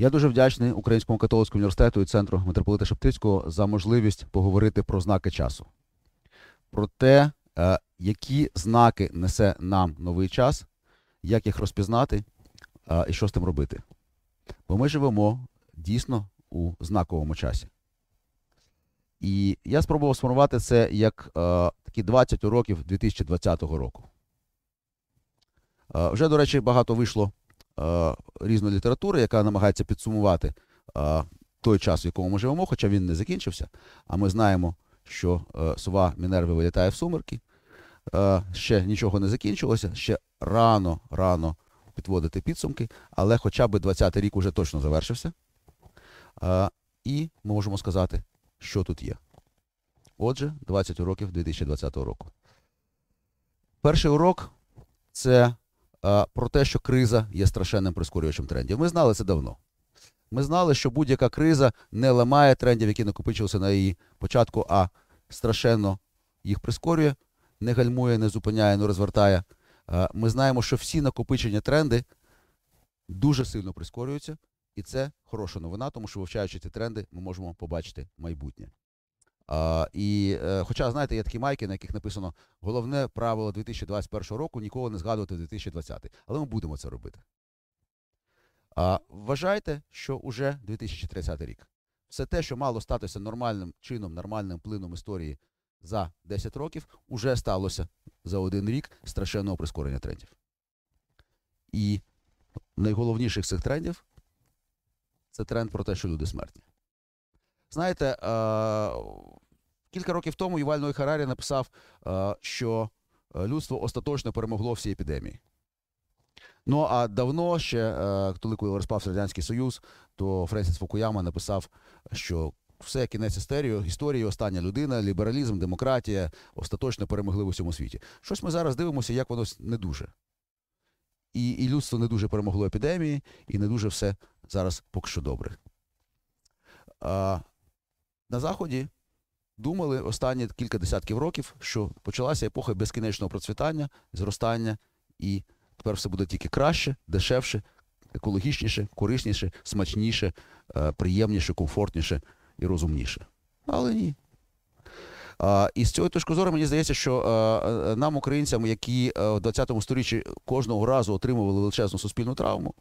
Я дуже вдячний Українському католицькому університету і центру митрополита Шептицького за можливість поговорити про знаки часу, про те, е, які знаки несе нам новий час, як їх розпізнати е, і що з тим робити. Бо ми живемо дійсно у знаковому часі. І я спробував сформувати це як е, такі 20 уроків 2020 року. Вже, до речі, багато вийшло Е, Різну літературу, яка намагається підсумувати е, той час, в якому ми живемо, хоча він не закінчився. А ми знаємо, що е, сова Мінерви вилітає в сумерки. Ще нічого не закінчилося, ще рано, рано підводити підсумки, але хоча б 20-й рік уже точно завершився. І ми можемо сказати, що тут є. Отже, 20 уроків 2020 року. Перший урок це Е, про те, що криза є страшенним прискорювачем трендів. Ми знали це давно. Ми знали, що будь-яка криза не ламає трендів, які накопичилися на її початку, а страшенно їх прискорює, не гальмує, не зупиняє, не розвертає. Е, ми знаємо, що всі накопичення тренди дуже сильно прискорюються, і це хороша новина, тому що вивчаючи ці тренди, ми можемо побачити майбутнє. І, е, хоча, знаєте, є такі майки, на яких написано головне правило 2021 року ніколи не згадувати 2020. Але ми будемо це робити. А, Вважайте, що уже 2030 рік. Все те, що мало статися нормальним чином, нормальним плином історії за 10 років, уже сталося за один рік страшенного прискорення трендів. І найголовніших цих трендів це тренд про те, що люди смертні. Знаєте, е, кілька років тому Юваль Ной Харарі написав, е, що е, людство остаточно перемогло всі епідемії. Ну а давно ще, коли розпався Радянський Союз, то Френсіс Фукуяма написав, що все кінець істерію, історії, остання людина, лібералізм, демократія остаточно перемогли в усьому світі. Щось ми зараз дивимося, як воно не дуже. І і людство не дуже перемогло епідемії, і не дуже все зараз поки що добре. На Заході думали останні кілька десятків років, що почалася епоха безкінечного процвітання, зростання, і тепер все буде тільки краще, дешевше, екологічніше, корисніше, смачніше, е, приємніше, комфортніше і розумніше. Але ні. І з цієї точки зору мені здається, що е, е, нам, українцям, які в 20-му сторіччі кожного разу отримували величезну суспільну травму,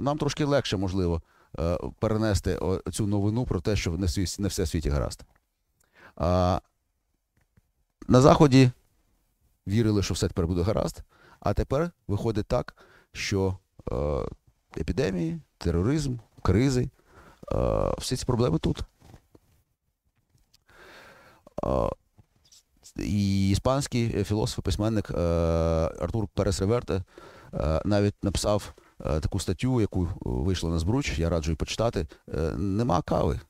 нам трошки легше можливо Е, перенести цю новину про те, що не, світ, не все в світі гаразд. А, На Заході вірили, що все тепер буде гаразд, а тепер виходить так, що е, епідемії, тероризм, кризи, е, всі ці проблеми тут. Е, і Іспанський філософ і письменник е, Артур Перес Реверте навіть написав. Е, таку статтю, яку е, вийшла на збруч, я раджу її почитати. Е, нема кави.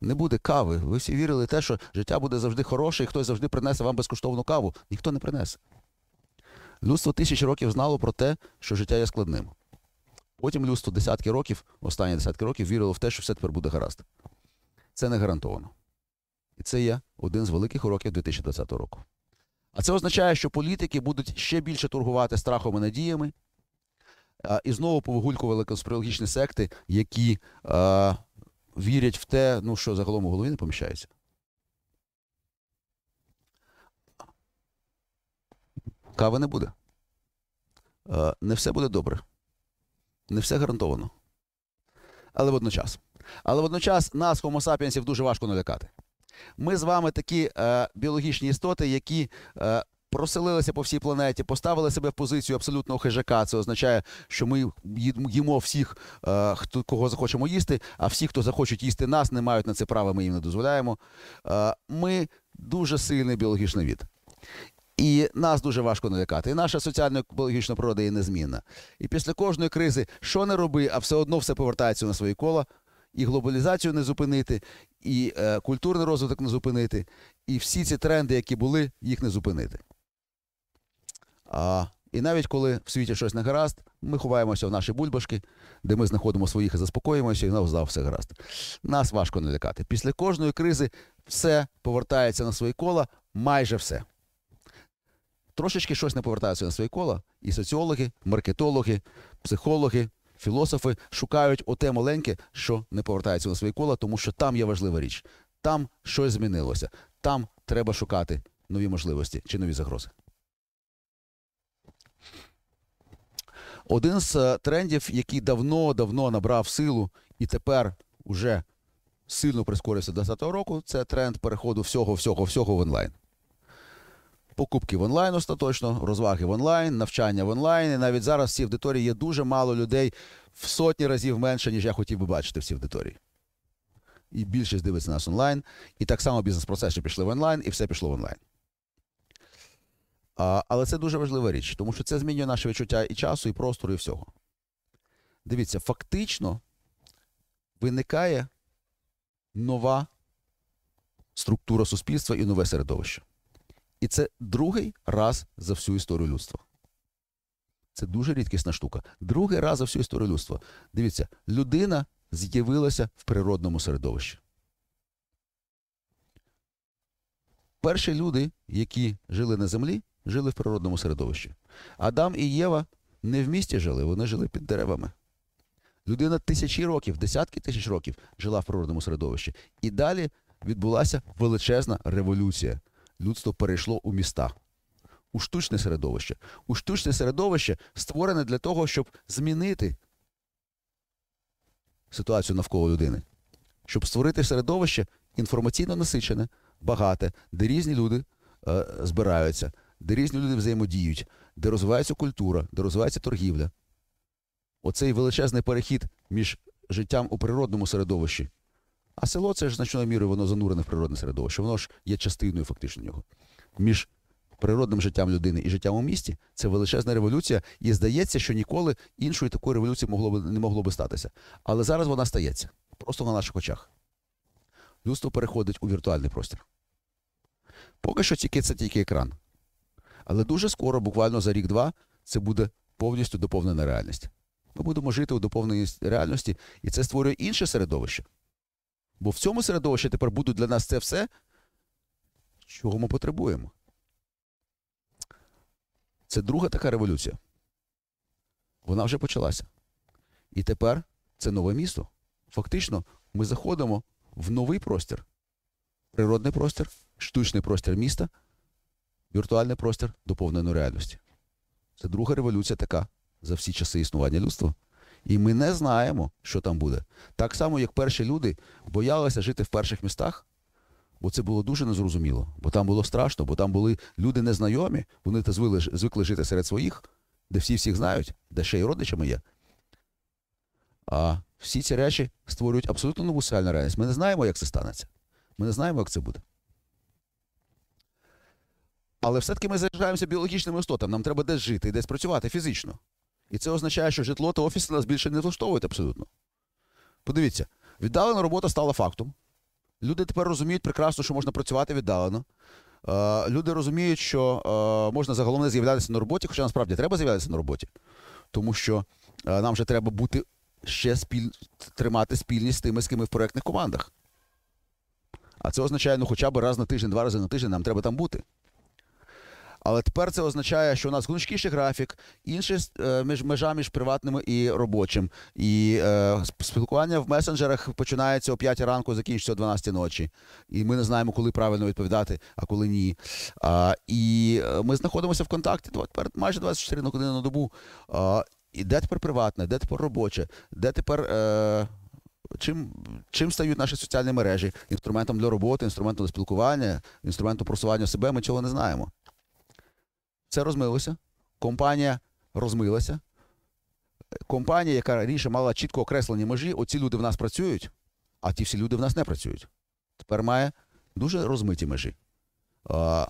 Не буде кави. Ви всі вірили в те, що життя буде завжди хороше, і хтось завжди принесе вам безкоштовну каву. Ніхто не принесе. Людство тисячі років знало про те, що життя є складним. Потім людство десятки років, останні десятки років, вірило в те, що все тепер буде гаразд. Це не гарантовано. І це є один з великих уроків 2020 року. А це означає, що політики будуть ще більше торгувати страхом і надіями. І знову повигулькували конспірологічні секти, які е, вірять в те, ну що загалом у голові не поміщається. Кави не буде. Е, не все буде добре. Не все гарантовано. Але водночас. Але водночас нас, хомосапіенсів, дуже важко налякати. Ми з вами такі е, біологічні істоти, які. Е, проселилися по всій планеті, поставили себе в позицію абсолютного хижака. Це означає, що ми їмо всіх, е, хто кого захочемо їсти, а всі, хто захочуть їсти нас, не мають на це права. Ми їм не дозволяємо. Е, ми дуже сильний біологічний від. І нас дуже важко налякати. І наша соціально-екологічна природа є незмінна. І після кожної кризи, що не роби, а все одно все повертається на свої кола. І глобалізацію не зупинити, і е, культурний розвиток не зупинити, і всі ці тренди, які були, їх не зупинити. А, І навіть коли в світі щось не гаразд, ми ховаємося в наші бульбашки, де ми знаходимо своїх і заспокоїмося, і навзав все гаразд. Нас важко не лякати. Після кожної кризи все повертається на свої кола, майже все. Трошечки щось не повертається на свої кола, і соціологи, маркетологи, психологи. Філософи шукають оте маленьке, що не повертається на свої кола, тому що там є важлива річ. Там щось змінилося. Там треба шукати нові можливості чи нові загрози. один з е, трендів, який давно-давно набрав силу, і тепер уже сильно прискорився до 2020 року, це тренд переходу всього-всього-всього в онлайн. Покупки в онлайн остаточно, розваги в онлайн, навчання в онлайн. І навіть зараз в цій аудиторії є дуже мало людей в сотні разів менше, ніж я хотів би бачити в цій аудиторії. І більшість дивиться нас онлайн. І так само бізнес-процеси пішли в онлайн, і все пішло в онлайн. А, Але це дуже важлива річ, тому що це змінює наше відчуття і часу, і простору, і всього. Дивіться, фактично виникає нова структура суспільства і нове середовище. І це другий раз за всю історію людства. Це дуже рідкісна штука. Другий раз за всю історію людства. Дивіться, людина з'явилася в природному середовищі. Перші люди, які жили на землі, жили в природному середовищі. Адам і Єва не в місті жили, вони жили під деревами. Людина тисячі років, десятки тисяч років жила в природному середовищі. І далі відбулася величезна революція. Людство перейшло у міста, у штучне середовище. У штучне середовище створене для того, щоб змінити ситуацію навколо людини, щоб створити середовище інформаційно насичене, багате, де різні люди е, збираються де різні люди взаємодіють, де розвивається культура, де розвивається торгівля. Оцей величезний перехід між життям у природному середовищі. А село це ж значною мірою воно занурене в природне середовище, воно ж є частиною фактично нього. Між природним життям людини і життям у місті це величезна революція, і здається, що ніколи іншої такої революції могло би, не могло би статися. Але зараз вона стається просто на наших очах. Людство переходить у віртуальний простір. Поки що тільки це тільки екран. Але дуже скоро, буквально за рік-два, це буде повністю доповнена реальність. Ми будемо жити у доповненій реальності, і це створює інше середовище. Бо в цьому середовищі тепер буде для нас це все, чого ми потребуємо. Це друга така революція. Вона вже почалася. І тепер це нове місто. Фактично, ми заходимо в новий простір, природний простір, штучний простір міста віртуальний простір доповнено реальності. Це друга революція така за всі часи існування людства. І ми не знаємо, що там буде. Так само, як перші люди боялися жити в перших містах, бо це було дуже незрозуміло, бо там було страшно, бо там були люди незнайомі, вони звикли, звикли жити серед своїх, де всі всіх знають, де ще й родичами є. А всі ці речі створюють абсолютно нову соціальну реальність. Ми не знаємо, як це станеться. Ми не знаємо, як це буде. Але все-таки ми залишаємося біологічними істотами. Нам треба десь жити і десь працювати фізично. І це означає, що житло та офіс нас більше не влаштовують абсолютно. Подивіться, віддалена робота стала фактом. Люди тепер розуміють прекрасно, що можна працювати віддалено. Е, люди розуміють, що е, можна загалом не з'являтися на роботі, хоча насправді треба з'являтися на роботі, тому що е, нам вже треба бути ще спіль... тримати спільність з тими, з ким ми в проєктних командах. А це означає, ну хоча б раз на тиждень, два рази на тиждень нам треба там бути. Але тепер це означає, що у нас гнучкіший графік, інша е, між межа між приватним і робочим. І е, спілкування в месенджерах починається о 5 ранку, закінчиться о 12 ночі. І ми не знаємо, коли правильно відповідати, а коли ні. А, І е, ми знаходимося в контакті тепер майже 24 на години на добу. А, І де тепер приватне, де тепер робоче, де тепер. Е, Чим чим стають наші соціальні мережі інструментом для роботи, інструментом для спілкування, інструментом просування себе, ми цього не знаємо. Це розмилося. Компанія розмилася. Компанія, яка раніше мала чітко окреслені межі, оці люди в нас працюють, а ті всі люди в нас не працюють. Тепер має дуже розмиті межі. А,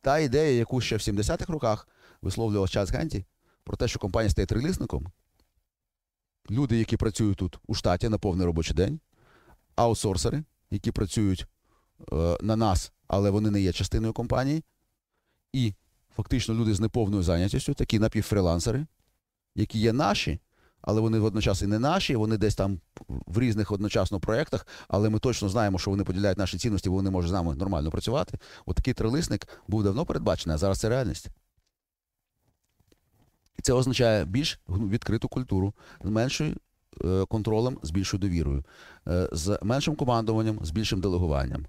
Та ідея, яку ще в 70-х роках висловлював час Генті, про те, що компанія стає трилісником. Люди, які працюють тут у штаті на повний робочий день, аутсорсери, які працюють е, на нас, але вони не є частиною компанії, і фактично люди з неповною зайнятістю, такі напівфрілансери, які є наші, але вони водночас і не наші, вони десь там в різних одночасно проєктах, але ми точно знаємо, що вони поділяють наші цінності, бо вони можуть з нами нормально працювати. От трилисник був давно передбачений, а зараз це реальність. Це означає більш відкриту культуру, з меншою е, контролем, з більшою довірою, е, з меншим командуванням, з більшим делегуванням,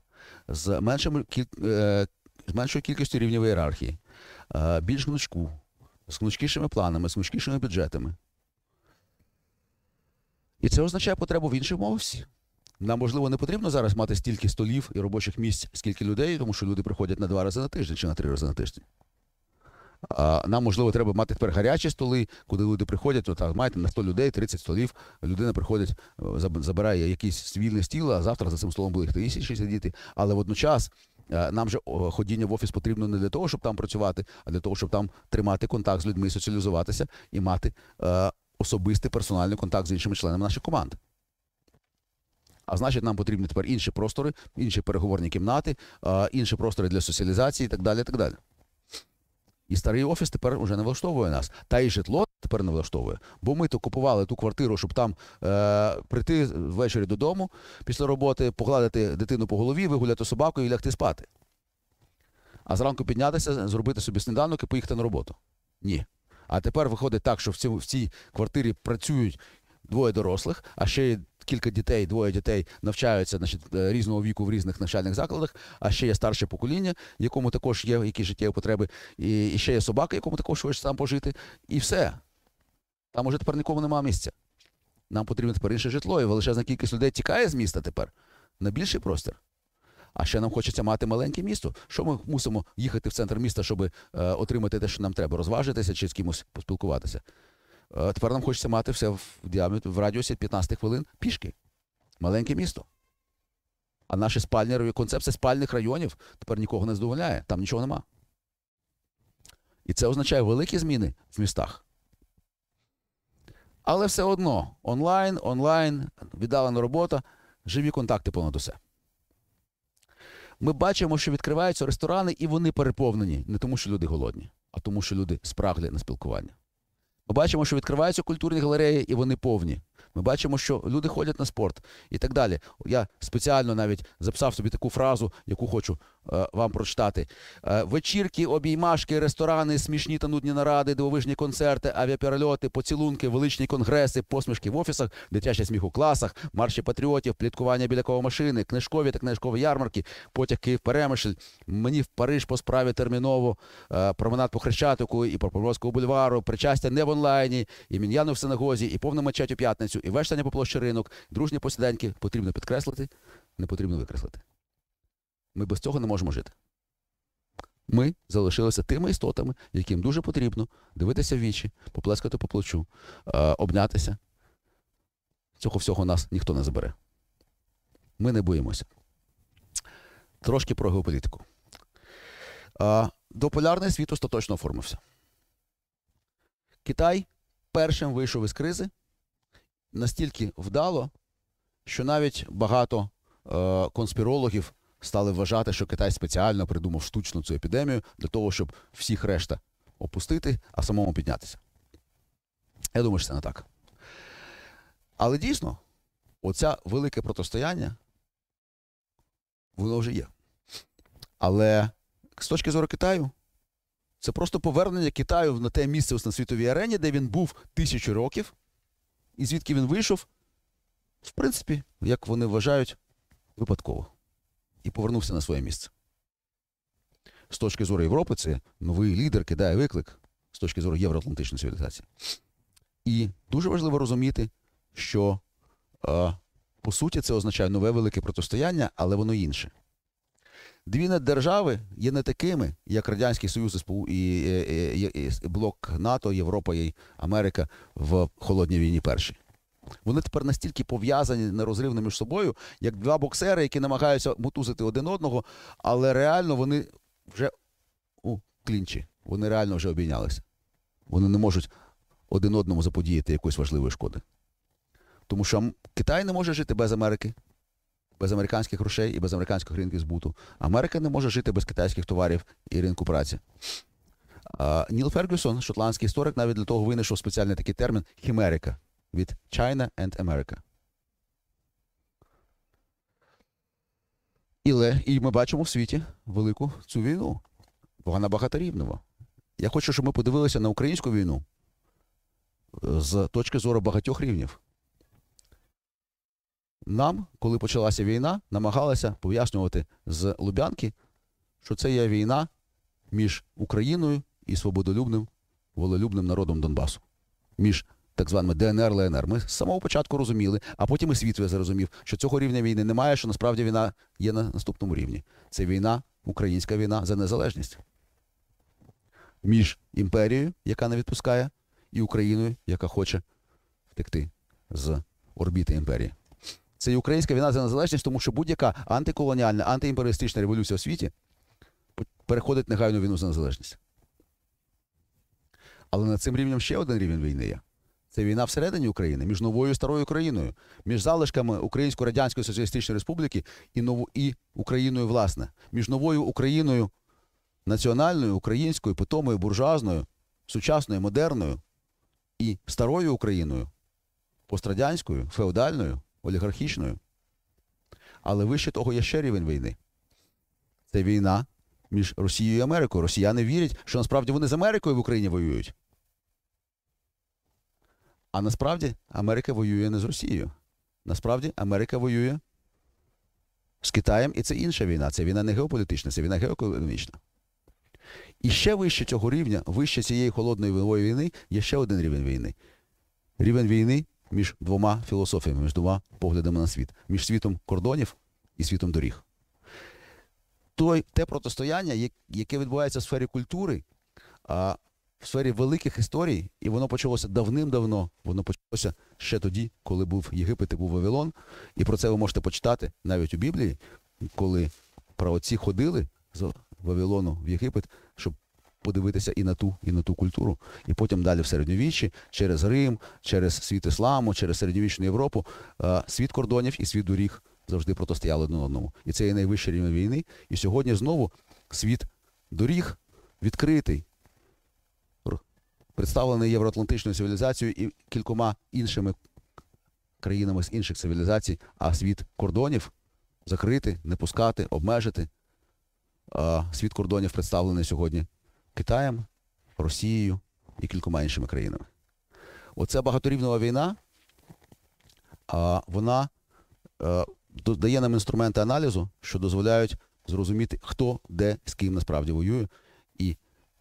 з меншим е, з меншою кількістю рівнів ієрархії, Е, більш гнучку, з гнучкішими планами, з гнучкішими бюджетами. І це означає потребу в іншій мовці. Нам, можливо, не потрібно зараз мати стільки столів і робочих місць, скільки людей, тому що люди приходять на два рази на тиждень чи на три рази на тиждень. А Нам, можливо, треба мати тепер гарячі столи, куди люди приходять, то так, маєте на 100 людей, 30 столів. Людина приходить, е, забирає якийсь вільний стіл, а завтра за цим столом буде хтось інший сидіти. Але водночас Е, нам же ходіння в офіс потрібно не для того, щоб там працювати, а для того, щоб там тримати контакт з людьми, соціалізуватися і мати е, особистий персональний контакт з іншими членами наших команд. А значить, нам потрібні тепер інші простори, інші переговорні кімнати, е, інші простори для соціалізації і так далі. І так далі. І старий офіс тепер уже не влаштовує нас. Та і житло тепер не влаштовує. Бо ми то купували ту квартиру, щоб там е, прийти ввечері додому після роботи, погладити дитину по голові, вигуляти собаку і лягти спати. А зранку піднятися, зробити собі сніданок і поїхати на роботу. Ні. А тепер виходить так, що в цій квартирі працюють двоє дорослих, а ще кілька дітей, двоє дітей навчаються значить, е, різного віку в різних навчальних закладах. А ще є старше покоління, якому також є якісь життєві потреби, і, і ще є собака, якому також хоче сам пожити, і все. Там уже тепер нікому немає місця. Нам потрібно тепер інше житло, і величезна кількість людей тікає з міста тепер на більший простір. А ще нам хочеться мати маленьке місто. Що ми мусимо їхати в центр міста, щоб е, отримати те, що нам треба, розважитися чи з кимось поспілкуватися. Е, тепер нам хочеться мати все в діаметрі, в радіусі 15 хвилин пішки. Маленьке місто. А наші спальні концепція спальних районів тепер нікого не здоволяє, там нічого нема. І це означає великі зміни в містах. Але все одно онлайн, онлайн, віддалена робота, живі контакти понад усе. Ми бачимо, що відкриваються ресторани, і вони переповнені не тому, що люди голодні, а тому, що люди спраглі на спілкування. Ми бачимо, що відкриваються культурні галереї, і вони повні. Ми бачимо, що люди ходять на спорт і так далі. Я спеціально навіть записав собі таку фразу, яку хочу е, вам прочитати. Е, вечірки, обіймашки, ресторани, смішні та нудні наради, дивовижні концерти, авіаперельоти, поцілунки, величні конгреси, посмішки в офісах, дитячий сміх у класах, марші патріотів, пліткування біля машини, книжкові та книжкові ярмарки, потяг Київ Перемишль. Мені в Париж по справі терміново, е, променад по Хрещатику і по Павловського бульвару, причастя не в онлайні, і мін'яну в синагозі, і повна мечеть у п'ятницю вулицю і вештання по площі ринок, дружні посіденьки потрібно підкреслити, не потрібно викреслити. Ми без цього не можемо жити. Ми залишилися тими істотами, яким дуже потрібно дивитися в вічі, поплескати по плечу, е, обнятися. Цього всього нас ніхто не забере. Ми не боїмося. Трошки про геополітику. Е, Дополярний світ остаточно оформився. Китай першим вийшов із кризи настільки вдало, що навіть багато е, конспірологів стали вважати, що Китай спеціально придумав штучну цю епідемію для того, щоб всіх решта опустити, а самому піднятися. Я думаю, що це не так. Але дійсно, оце велике протистояння, воно вже є. Але з точки зору Китаю, це просто повернення Китаю на те місце на світовій арені, де він був тисячу років, і звідки він вийшов, в принципі, як вони вважають, випадково. І повернувся на своє місце. З точки зору Європи, це новий лідер кидає виклик з точки зору євроатлантичної цивілізації. І дуже важливо розуміти, що, е, по суті, це означає нове велике протистояння, але воно інше. Дві держави є не такими, як Радянський Союз і, і, е, е, і, і блок НАТО, Європа і Америка в холодній війні. Перші вони тепер настільки пов'язані нерозривно між собою, як два боксери, які намагаються мотузити один одного, але реально вони вже у клінчі. Вони реально вже обійнялися. Вони не можуть один одному заподіяти якоїсь важливої шкоди. Тому що Китай не може жити без Америки без американських грошей і без американських ринків збуту. Америка не може жити без китайських товарів і ринку праці. Ніл Фергюсон, шотландський історик, навіть для того винайшов спеціальний такий термін хімерика від China and America. Але і ми бачимо в світі велику цю війну. Вона багаторівнева. Я хочу, щоб ми подивилися на українську війну е, з точки зору багатьох рівнів нам, коли почалася війна, намагалися пояснювати з Лубянки, що це є війна між Україною і свободолюбним волелюбним народом Донбасу. Між так званими ДНР ЛНР. Ми з самого початку розуміли, а потім і світ зрозумів, що цього рівня війни немає, що насправді війна є на наступному рівні. Це війна, українська війна за незалежність між імперією, яка не відпускає, і Україною, яка хоче втекти з орбіти імперії. Це і українська війна за незалежність, тому що будь-яка антиколоніальна, антиімперіалістична революція у світі переходить негайну війну за незалежність. Але над цим рівнем ще один рівень війни є. Це війна всередині України між новою і старою Україною, між залишками Української Радянської Соціалістичної Республіки і нову і Україною, власне, між новою Україною національною, українською, питомою, буржуазною, сучасною, модерною і старою Україною, пострадянською, феодальною олігархічною. Але вище того є ще рівень війни. Це війна між Росією і Америкою. Росіяни вірять, що насправді вони з Америкою в Україні воюють. А насправді Америка воює не з Росією. Насправді Америка воює з Китаєм, і це інша війна. Це війна не геополітична, це війна геоекономічна. І ще вище цього рівня, вище цієї холодної війни, є ще один рівень війни. Рівень війни між двома філософіями, між двома поглядами на світ, між світом кордонів і світом доріг. Той, Те протистояння, яке відбувається в сфері культури, а в сфері великих історій, і воно почалося давним-давно. Воно почалося ще тоді, коли був Єгипет і був Вавилон. І про це ви можете почитати навіть у Біблії, коли правоці ходили з Вавилону в Єгипет, щоб подивитися і на ту, і на ту культуру. І потім далі в середньовіччі, через Рим, через світ ісламу, через середньовічну Європу, е, світ кордонів і світ доріг завжди протистояли один одному. І це є найвищий рівень війни. І сьогодні знову світ доріг відкритий. Представлений євроатлантичною цивілізацією і кількома іншими країнами з інших цивілізацій, а світ кордонів закрити, не пускати, обмежити. Е, світ кордонів представлений сьогодні Китаєм, Росією і кількома іншими країнами. Оця багаторівнова війна, вона е, дає нам інструменти аналізу, що дозволяють зрозуміти, хто де з ким насправді воює, і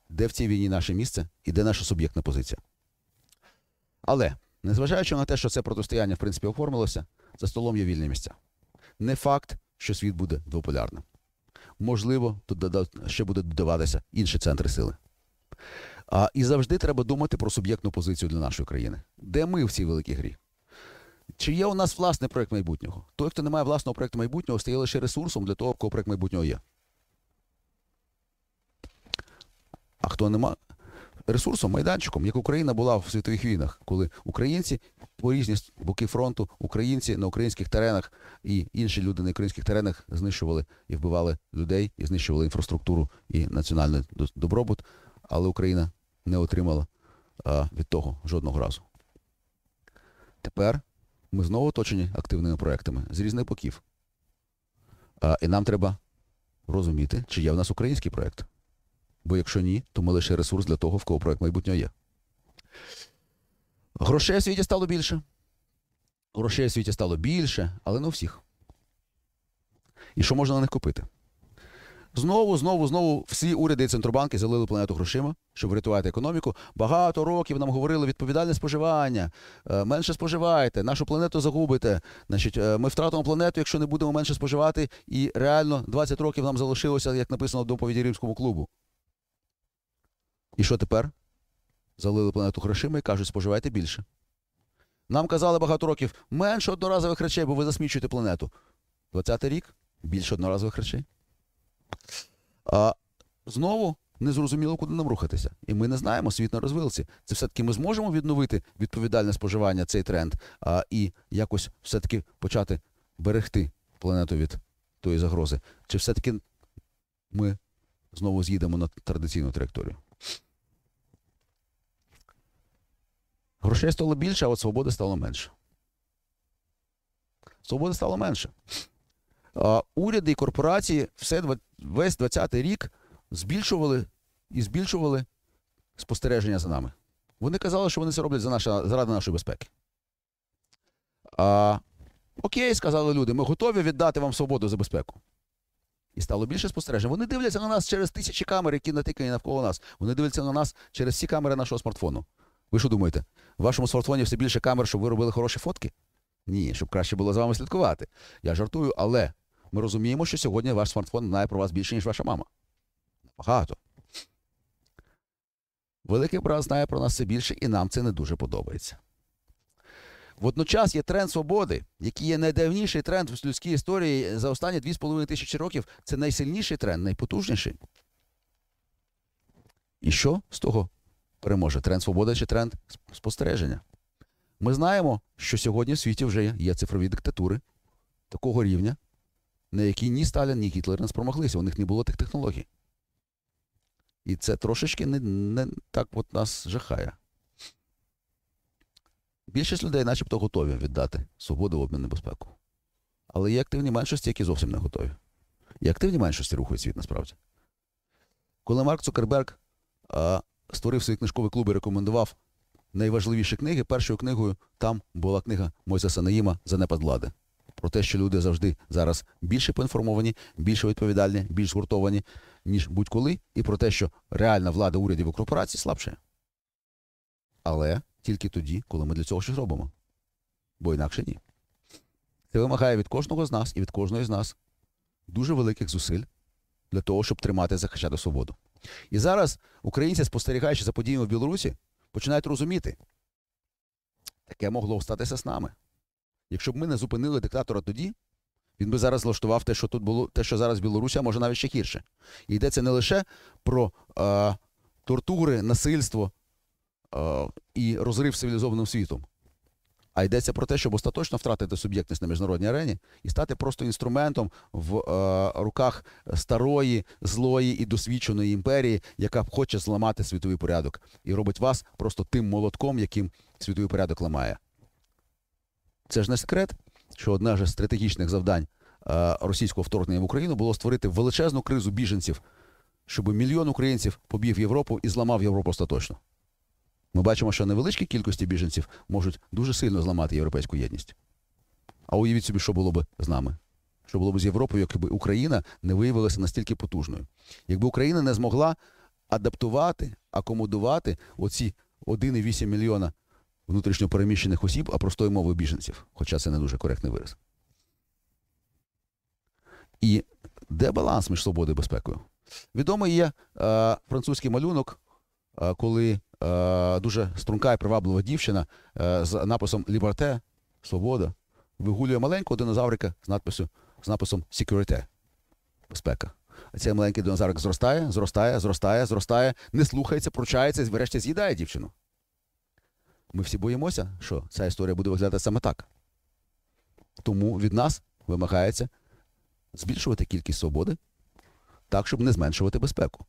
де в цій війні наше місце, і де наша суб'єктна позиція. Але незважаючи на те, що це протистояння в принципі оформилося, за столом є вільні місця. Не факт, що світ буде двополярним можливо, тут ще буде додаватися інші центри сили. А, І завжди треба думати про суб'єктну позицію для нашої країни. Де ми в цій великій грі? Чи є у нас власний проєкт майбутнього? Той, хто не має власного проєкту майбутнього, стає лише ресурсом для того, в кого проєкт майбутнього є. А хто нема, ресурсом, майданчиком, як Україна була в світових війнах, коли українці по різні боки фронту, українці на українських теренах і інші люди на українських теренах знищували і вбивали людей, і знищували інфраструктуру і національний добробут, але Україна не отримала а, від того жодного разу. Тепер ми знову оточені активними проектами з різних боків. А, І нам треба розуміти, чи є в нас український проект. Бо якщо ні, то ми лише ресурс для того, в кого проект майбутнього є. Грошей в світі стало більше. Грошей в світі стало більше, але не у всіх. І що можна на них купити? Знову, знову, знову всі уряди і центробанки залили планету грошима, щоб врятувати економіку. Багато років нам говорили відповідальне споживання, е, менше споживайте, нашу планету загубите. Значить, е, Ми втратимо планету, якщо не будемо менше споживати. І реально 20 років нам залишилося, як написано в доповіді Римському клубу. І що тепер? Залили планету грошима і кажуть, споживайте більше. Нам казали багато років менше одноразових речей, бо ви засмічуєте планету. 20-й рік більше одноразових речей. А знову незрозуміло, куди нам рухатися. І ми не знаємо світ на розвилці. Це все-таки ми зможемо відновити відповідальне споживання, цей тренд, а, і якось все-таки почати берегти планету від тої загрози. Чи все-таки ми знову з'їдемо на традиційну траєкторію? Грошей стало більше, а от свободи стало менше. Свободи стало менше. Уряди і корпорації все, весь 20-й рік збільшували і збільшували спостереження за нами. Вони казали, що вони це роблять за наша, заради нашої безпеки. А, Окей, сказали люди, ми готові віддати вам свободу за безпеку. І стало більше спостережень. Вони дивляться на нас через тисячі камер, які натикані навколо нас. Вони дивляться на нас через всі камери нашого смартфону. Ви що думаєте? В вашому смартфоні все більше камер, щоб ви робили хороші фотки? Ні, щоб краще було з вами слідкувати. Я жартую, але ми розуміємо, що сьогодні ваш смартфон знає про вас більше, ніж ваша мама. Багато. Великий брат знає про нас все більше, і нам це не дуже подобається. Водночас є тренд свободи, який є найдавніший тренд в людській історії за останні 2,5 тисячі років. Це найсильніший тренд, найпотужніший. І що з того переможе тренд свободи чи тренд спостереження. Ми знаємо, що сьогодні в світі вже є цифрові диктатури такого рівня, на які ні Сталін, ні Гітлер не спромоглися. У них не було тих технологій. І це трошечки не, не так от нас жахає. Більшість людей, начебто, готові віддати свободу в обмін небезпеку. Але є активні меншості, які зовсім не готові. І активні меншості рухають світ насправді. Коли Марк Цукерберг створив свій книжковий клуб і рекомендував найважливіші книги. Першою книгою там була книга Мойзеса Наїма «Занепад влади». Про те, що люди завжди зараз більше поінформовані, більше відповідальні, більш згуртовані, ніж будь-коли, і про те, що реальна влада урядів у корпорації слабше. Але тільки тоді, коли ми для цього щось робимо. Бо інакше ні. Це вимагає від кожного з нас і від кожної з нас дуже великих зусиль для того, щоб тримати і захищати свободу. І зараз українці, спостерігаючи за подіями в Білорусі, починають розуміти, таке могло статися з нами. Якщо б ми не зупинили диктатора тоді, він би зараз влаштував те, що тут було, те, що зараз в Білорусі, а може навіть ще гірше. І йдеться не лише про е, тортури, насильство е, і розрив з цивілізованим світом а йдеться про те, щоб остаточно втратити суб'єктність на міжнародній арені і стати просто інструментом в е, руках старої, злої і досвідченої імперії, яка хоче зламати світовий порядок, і робить вас просто тим молотком, яким світовий порядок ламає. Це ж не секрет, що одне з стратегічних завдань е, російського вторгнення в Україну було створити величезну кризу біженців, щоб мільйон українців побів Європу і зламав Європу остаточно. Ми бачимо, що невеличкі кількості біженців можуть дуже сильно зламати європейську єдність. А уявіть собі, що було б з нами. Що було б з Європою, якби Україна не виявилася настільки потужною. Якби Україна не змогла адаптувати, акомодувати оці 1,8 мільйона внутрішньопереміщених осіб, а простою мовою біженців. Хоча це не дуже коректний вираз. І де баланс між свободою і безпекою? Відомий є е, французький малюнок, е, коли Е, дуже струнка і приваблива дівчина е, з написом Ліберте, Свобода, вигулює маленького динозаврика з надписом з написом Security, безпека. А цей маленький динозаврик зростає, зростає, зростає, зростає, не слухається, пручається і врешті з'їдає дівчину. Ми всі боїмося, що ця історія буде виглядати саме так. Тому від нас вимагається збільшувати кількість свободи так, щоб не зменшувати безпеку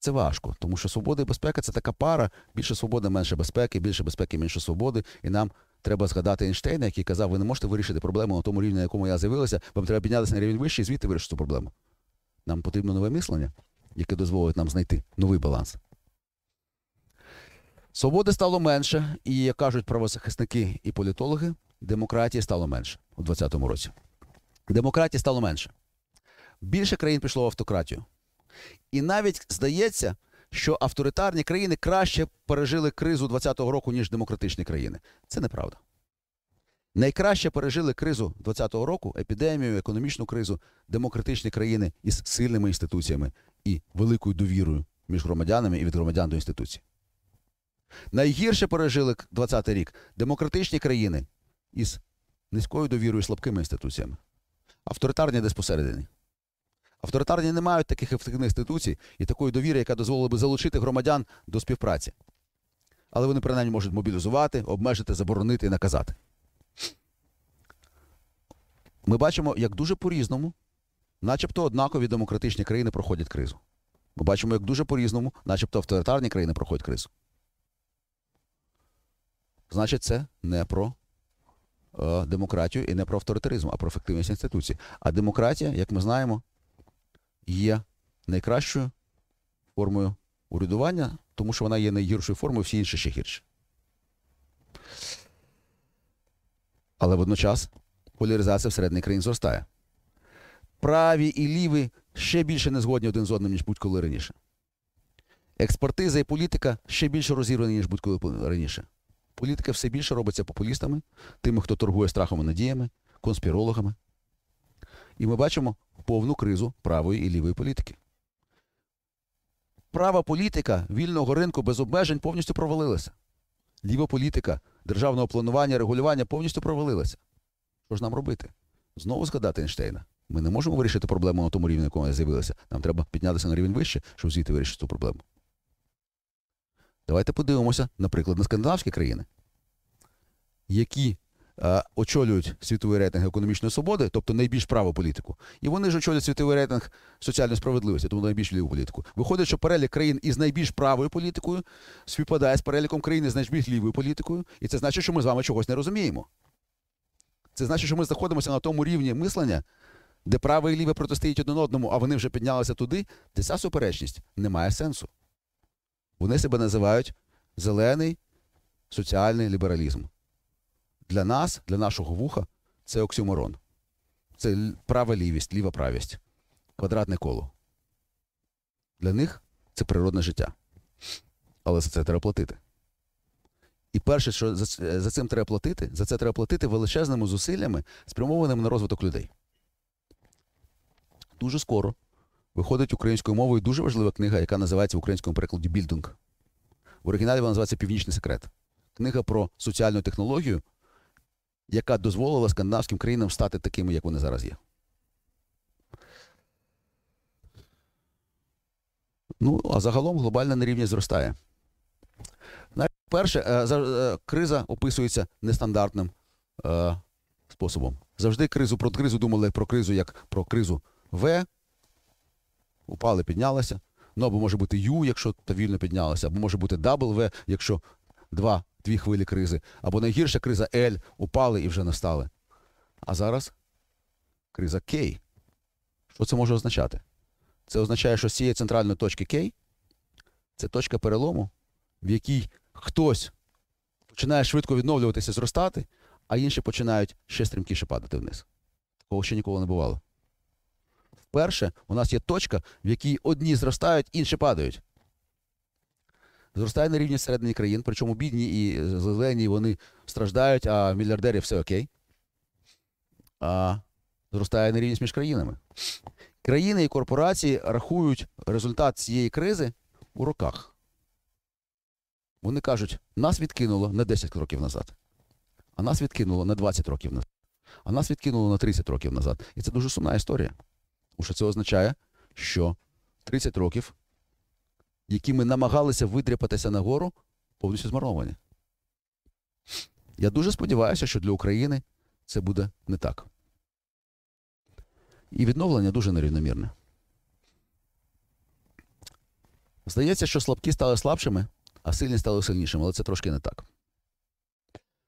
це важко, тому що свобода і безпека це така пара. Більше свободи, менше безпеки, більше безпеки, менше свободи. І нам треба згадати Ейнштейна, який казав: ви не можете вирішити проблему на тому рівні, на якому я з'явилася. Вам треба піднятися на рівень вищий і звідти вирішити цю проблему. Нам потрібно нове мислення, яке дозволить нам знайти новий баланс. Свободи стало менше, і як кажуть правозахисники і політологи, демократії стало менше у 2020 році. Демократії стало менше. Більше країн пішло в автократію. І навіть здається, що авторитарні країни краще пережили кризу 20-го року, ніж демократичні країни. Це неправда. Найкраще пережили кризу 20-го року, епідемію, економічну кризу, демократичні країни із сильними інституціями і великою довірою між громадянами і від громадян до інституцій. Найгірше пережили 20-й рік демократичні країни із низькою довірою і слабкими інституціями, авторитарні десь посередині. Авторитарні не мають таких ефективних інституцій і такої довіри, яка дозволила би залучити громадян до співпраці. Але вони принаймні можуть мобілізувати, обмежити, заборонити і наказати. Ми бачимо, як дуже по-різному, начебто однакові демократичні країни проходять кризу. Ми бачимо, як дуже по-різному, начебто авторитарні країни проходять кризу. Значить, це не про е, демократію і не про авторитаризм, а про ефективність інституцій. А демократія, як ми знаємо, є найкращою формою урядування, тому що вона є найгіршою формою, всі інші ще гірші. Але водночас поляризація всередині країн зростає. Праві і ліві ще більше не згодні один з одним, ніж будь-коли раніше. Експертиза і політика ще більше розірвані, ніж будь-коли раніше. Політика все більше робиться популістами, тими, хто торгує страхом і надіями, конспірологами. І ми бачимо повну кризу правої і лівої політики. Права політика вільного ринку без обмежень повністю провалилася. Ліва політика державного планування, регулювання повністю провалилася. Що ж нам робити? Знову згадати Ейнштейна. Ми не можемо вирішити проблему на тому рівні, на якому я з'явилася. Нам треба піднятися на рівень вище, щоб звідти вирішити цю проблему. Давайте подивимося, наприклад, на скандинавські країни, які Е, очолюють світовий рейтинг економічної свободи, тобто найбільш праву політику. І вони ж очолюють світовий рейтинг соціальної справедливості, тому найбільш ліву політику. Виходить, що перелік країн із найбільш правою політикою співпадає з переліком країн з найбільш лівою політикою, і це значить, що ми з вами чогось не розуміємо. Це значить, що ми знаходимося на тому рівні мислення, де праве і ліве протистоїть один одному, а вони вже піднялися туди, де ця суперечність не має сенсу. Вони себе називають зелений соціальний лібералізм для нас, для нашого вуха, це оксюморон. Це права лівість, ліва правість, квадратне коло. Для них це природне життя. Але за це треба платити. І перше, що за, за цим треба платити, за це треба платити величезними зусиллями, спрямованими на розвиток людей. Дуже скоро виходить українською мовою дуже важлива книга, яка називається в українському перекладі Більдинг. В оригіналі вона називається Північний секрет. Книга про соціальну технологію, яка дозволила скандинавським країнам стати такими, як вони зараз є. Ну, а загалом глобальна нерівність зростає. Перше, е, е, криза описується нестандартним е, способом. Завжди кризу про кризу думали про кризу як про кризу В. Упали, піднялася. Ну або може бути U, якщо та вільно піднялася, або може бути W, якщо два дві хвилі кризи, або найгірша криза L, упали і вже настали. А зараз криза К. Що це може означати? Це означає, що з цієї центральної точки К це точка перелому, в якій хтось починає швидко відновлюватися, зростати, а інші починають ще стрімкіше падати вниз. Такого ще ніколи не бувало. Вперше у нас є точка, в якій одні зростають, інші падають зростає на рівні середини країн, причому бідні і е, зелені вони страждають, а мільярдери все окей. А Зростає нерівність між країнами. Країни і корпорації рахують результат цієї кризи у роках. Вони кажуть, нас відкинуло на 10 років назад, а нас відкинуло на 20 років назад, а нас відкинуло на 30 років назад. І це дуже сумна історія. Тому це означає, що 30 років якими намагалися видряпатися нагору, повністю змарновані. Я дуже сподіваюся, що для України це буде не так. І відновлення дуже нерівномірне. Здається, що слабкі стали слабшими, а сильні стали сильнішими, але це трошки не так.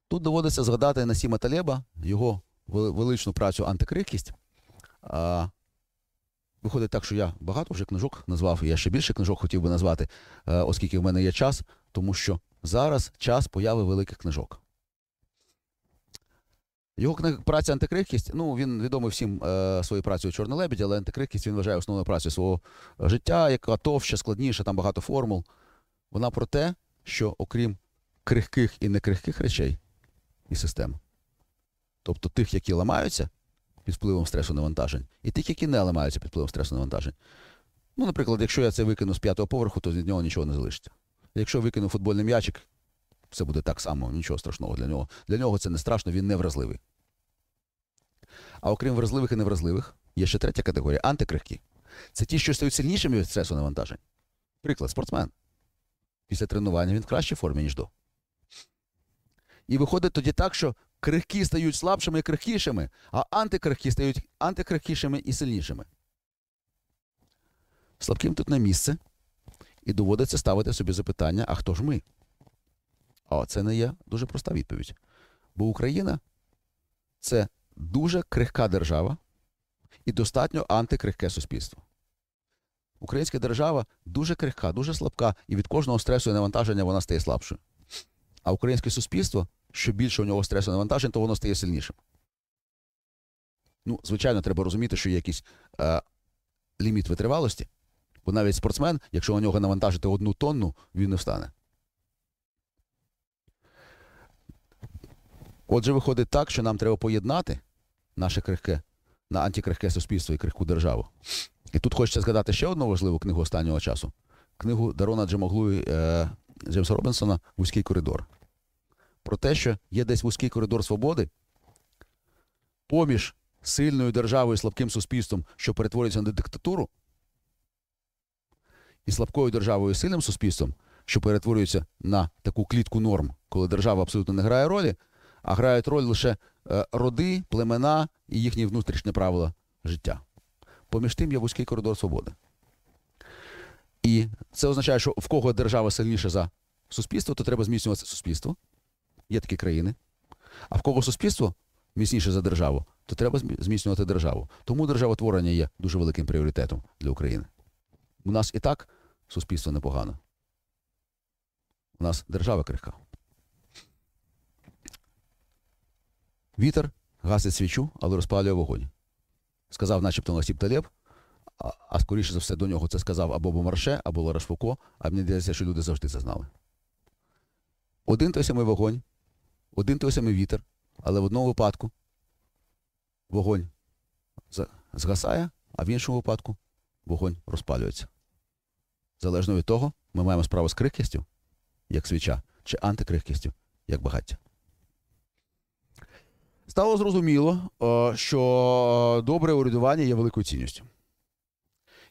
Тут доводиться згадати Насіма Талеба, його величну працю антикрихкість. Виходить так, що я багато вже книжок назвав, і я ще більше книжок хотів би назвати, е, оскільки в мене є час, тому що зараз час появи великих книжок. Його праця антикрихкість. Ну, він відомий всім е, своєю працею Чорний лебідь, але антикрихкість він вважає основною працею свого е, життя, яка товща, складніша, там багато формул. Вона про те, що окрім крихких і некрихких речей і систем, тобто тих, які ламаються, під впливом стресу навантажень, і тих, які не ламаються під впливом стресу навантажень. Ну, наприклад, якщо я це викину з п'ятого поверху, то від нього нічого не залишиться. Якщо викину футбольний м'ячик, все буде так само, нічого страшного для нього. Для нього це не страшно, він невразливий. А окрім вразливих і невразливих, є ще третя категорія антикрихкі. Це ті, що стають сильнішими від стресу навантажень. Приклад, спортсмен. Після тренування він в кращій формі, ніж до. І виходить тоді так, що крихкі стають слабшими і крихкішими, а антикрихкі стають антикрихкішими і сильнішими. Слабким тут на місце. І доводиться ставити собі запитання, а хто ж ми? А це не є дуже проста відповідь. Бо Україна це дуже крихка держава і достатньо антикрихке суспільство. Українська держава дуже крихка, дуже слабка, і від кожного стресу і навантаження вона стає слабшою. А українське суспільство що більше у нього стресу навантажень, то воно стає сильнішим. Ну, звичайно, треба розуміти, що є якийсь е, ліміт витривалості, бо навіть спортсмен, якщо у нього навантажити одну тонну, він не встане. Отже, виходить так, що нам треба поєднати наше крихке на антикрихке суспільство і крихку державу. І тут хочеться згадати ще одну важливу книгу останнього часу книгу Дарона Джемоглу і е, Джеймса Робінсона Вузький коридор про те, що є десь вузький коридор свободи поміж сильною державою і слабким суспільством, що перетворюється на диктатуру, і слабкою державою і сильним суспільством, що перетворюється на таку клітку норм, коли держава абсолютно не грає ролі, а грають роль лише е, роди, племена і їхні внутрішні правила життя. Поміж тим є вузький коридор свободи. І це означає, що в кого держава сильніша за суспільство, то треба зміцнювати суспільство. Є такі країни. А в кого суспільство міцніше за державу, то треба зміцнювати державу. Тому державотворення є дуже великим пріоритетом для України. У нас і так суспільство непогано. У нас держава крихка. Вітер гасить свічу, але розпалює вогонь. Сказав, начебто Насіп Талєб, а, а скоріше за все, до нього це сказав або Бомарше, або Ларашфуко, а мені здається, що люди завжди це знали. Один той самий вогонь один той самий вітер, але в одному випадку вогонь згасає, а в іншому випадку вогонь розпалюється. Залежно від того, ми маємо справу з крихкістю, як свіча, чи антикрихкістю, як багаття. Стало зрозуміло, е, що добре урядування є великою цінністю.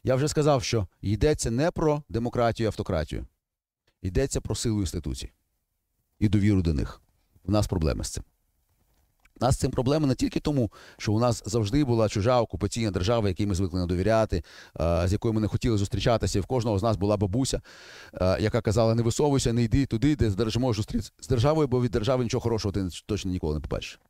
Я вже сказав, що йдеться не про демократію і автократію, йдеться про силу інституцій і довіру до них в нас проблеми з цим. У нас з цим проблеми не тільки тому, що у нас завжди була чужа окупаційна держава, якій ми звикли не довіряти, е, з якою ми не хотіли зустрічатися. І в кожного з нас була бабуся, е, яка казала: не висовуйся, не йди туди, де зможеш зустрітися з державою, бо від держави нічого хорошого ти точно ніколи не побачиш.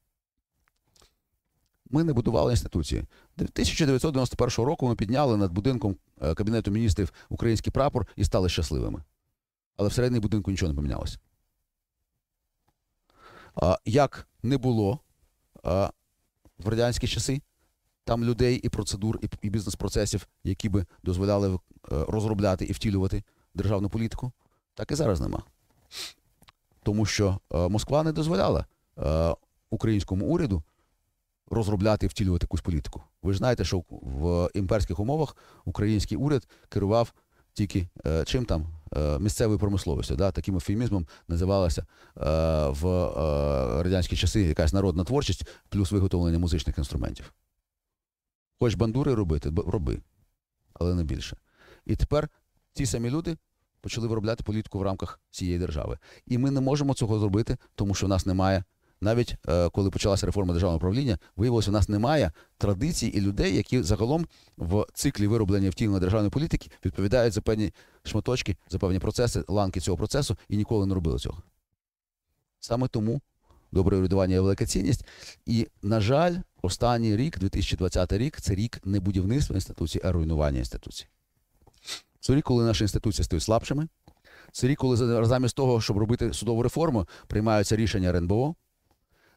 Ми не будували інституції. 1991 року ми підняли над будинком е, Кабінету міністрів український прапор і стали щасливими. Але всередині будинку нічого не помінялося як не було в радянські часи. Там людей і процедур, і бізнес-процесів, які би дозволяли е, розробляти і втілювати державну політику, так і зараз нема. Тому що е, Москва не дозволяла е, українському уряду розробляти і втілювати якусь політику. Ви ж знаєте, що в імперських умовах український уряд керував тільки е, чим там е, місцевою промисловістю. Да? Таким ефемізмом називалася е, в радянські часи якась народна творчість плюс виготовлення музичних інструментів. Хоч бандури робити, роби, але не більше. І тепер ті самі люди почали виробляти політику в рамках цієї держави. І ми не можемо цього зробити, тому що в нас немає навіть е, коли почалася реформа державного управління, виявилося, у нас немає традицій і людей, які загалом в циклі вироблення втілення державної політики відповідають за певні шматочки, за певні процеси, ланки цього процесу і ніколи не робили цього. Саме тому добре урядування є велика цінність. І, на жаль, останній рік, 2020 рік, це рік не будівництва інституції, а руйнування інституції. Це рік, коли наші інституції стають слабшими. Це рік, коли замість того, щоб робити судову реформу, приймаються рішення РНБО,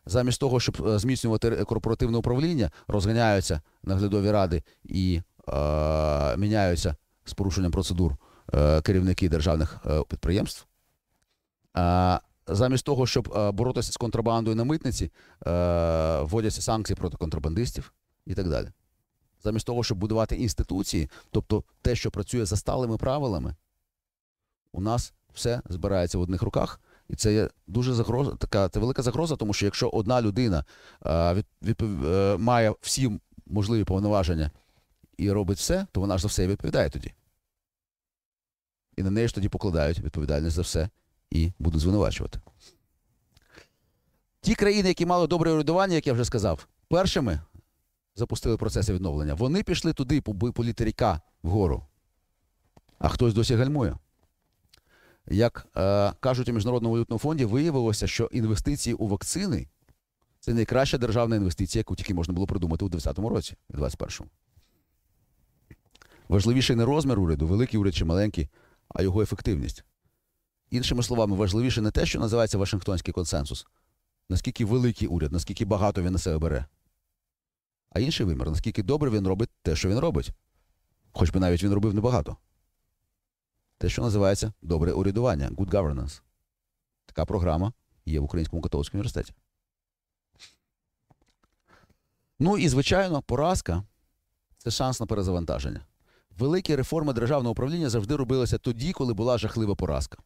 замість того, щоб е, зміцнювати корпоративне управління, розганяються наглядові ради і е, міняються з порушенням процедур е, керівники державних е, підприємств. Е, замість того, щоб е, боротися з контрабандою на митниці, е, вводяться санкції проти контрабандистів і так далі. Замість того, щоб будувати інституції, тобто те, що працює за сталими правилами, у нас все збирається в одних руках. І це є дуже загроза, така це велика загроза, тому що якщо одна людина а, від, від, е, має всі можливі повноваження і робить все, то вона ж за все відповідає тоді. І на неї ж тоді покладають відповідальність за все і будуть звинувачувати. Ті країни, які мали добре урядування, як я вже сказав, першими запустили процеси відновлення. Вони пішли туди, по, по літері К вгору, а хтось досі гальмує. Як е, кажуть у міжнародному валютному фонді, виявилося, що інвестиції у вакцини це найкраща державна інвестиція, яку тільки можна було придумати у 2020 році, 2021. Важливіший не розмір уряду, великий уряд чи маленький, а його ефективність. Іншими словами, важливіше не те, що називається Вашингтонський консенсус, наскільки великий уряд, наскільки багато він на себе бере. А інший вимір, наскільки добре він робить те, що він робить, хоч би навіть він робив небагато те, що називається добре урядування, good governance. Така програма є в Українському католицькому університеті. Ну і, звичайно, поразка це шанс на перезавантаження. Великі реформи державного управління завжди робилися тоді, коли була жахлива поразка.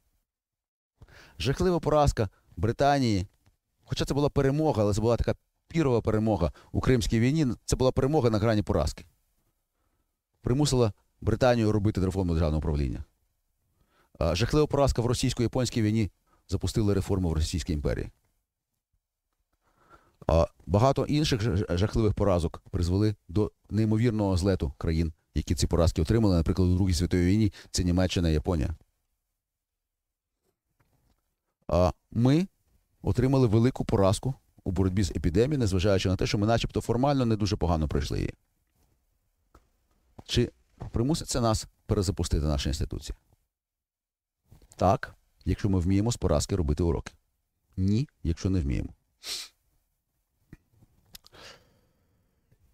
Жахлива поразка Британії. Хоча це була перемога, але це була така пірова перемога у Кримській війні. Це була перемога на грані поразки. Примусила Британію робити реформу державного управління. Е, жахлива поразка в російсько-японській війні запустили реформу в Російській імперії. А е, Багато інших жахливих поразок призвели до неймовірного злету країн, які ці поразки отримали, наприклад, у Другій світовій війні це Німеччина і Японія. А е, Ми отримали велику поразку у боротьбі з епідемією, незважаючи на те, що ми начебто формально не дуже погано пройшли її. Чи примусить це нас перезапустити наші інституції? Так, якщо ми вміємо з поразки робити уроки. Ні, якщо не вміємо.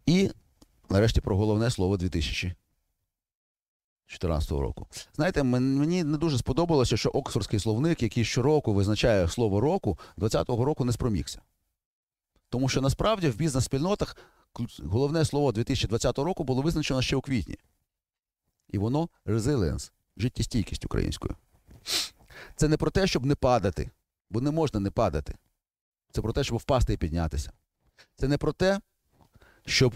І нарешті про головне слово 2014 року. Знаєте, мені не дуже сподобалося, що Оксфордський словник, який щороку визначає слово року, 2020 року не спромігся. Тому що насправді в бізнес-спільнотах головне слово 2020 року було визначено ще у квітні. І воно резиліенс, життєстійкість українською. Це не про те, щоб не падати, бо не можна не падати. Це про те, щоб впасти і піднятися. Це не про те, щоб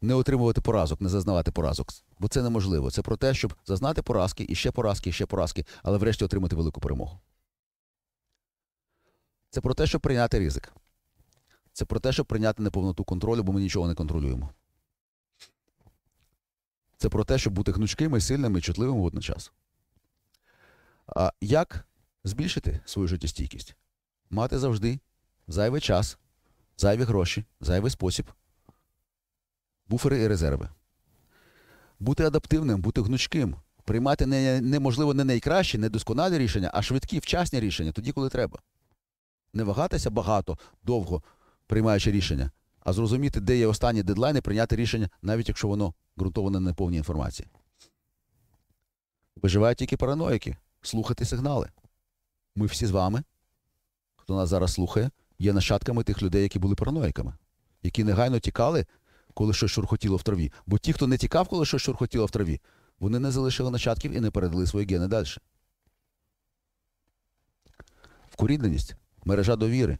не отримувати поразок, не зазнавати поразок. Бо це неможливо. Це про те, щоб зазнати поразки і ще поразки, і ще поразки, але врешті отримати велику перемогу. Це про те, щоб прийняти ризик. Це про те, щоб прийняти неповноту контролю, бо ми нічого не контролюємо. Це про те, щоб бути гнучкими, сильними і чутливими водночас. А як збільшити свою життєстійкість? Мати завжди зайвий час, зайві гроші, зайвий спосіб, буфери і резерви. Бути адаптивним, бути гнучким, приймати не, неможливо не найкращі, не досконалі рішення, а швидкі, вчасні рішення тоді, коли треба. Не вагатися багато, довго приймаючи рішення, а зрозуміти, де є останні дедлайни, прийняти рішення, навіть якщо воно ґрунтоване на повній інформації. Виживають тільки параноїки слухати сигнали. Ми всі з вами, хто нас зараз слухає, є нащадками тих людей, які були параноїками, які негайно тікали, коли щось шурхотіло в траві. Бо ті, хто не тікав, коли щось шурхотіло в траві, вони не залишили нащадків і не передали свої гени далі. Вкоріненість, мережа довіри.